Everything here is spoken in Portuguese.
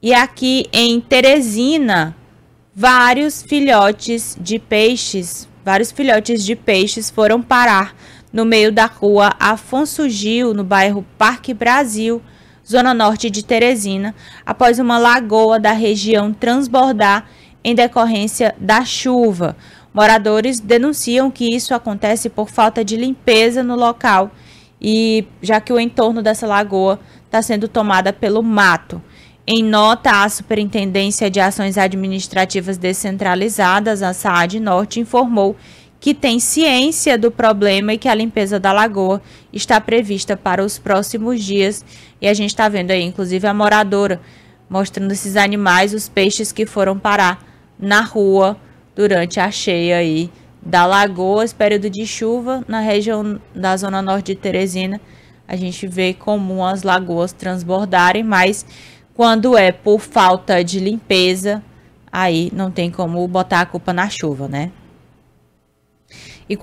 E aqui em Teresina, vários filhotes de peixes, vários filhotes de peixes foram parar no meio da rua Afonso Gil, no bairro Parque Brasil, zona norte de Teresina, após uma lagoa da região transbordar em decorrência da chuva. Moradores denunciam que isso acontece por falta de limpeza no local e já que o entorno dessa lagoa está sendo tomada pelo mato. Em nota, a Superintendência de Ações Administrativas Descentralizadas, a SAAD Norte, informou que tem ciência do problema e que a limpeza da lagoa está prevista para os próximos dias. E a gente está vendo aí, inclusive, a moradora mostrando esses animais, os peixes que foram parar na rua durante a cheia aí da lagoa. Esse período de chuva na região da zona norte de Teresina, a gente vê comum as lagoas transbordarem, mas quando é por falta de limpeza, aí não tem como botar a culpa na chuva, né? E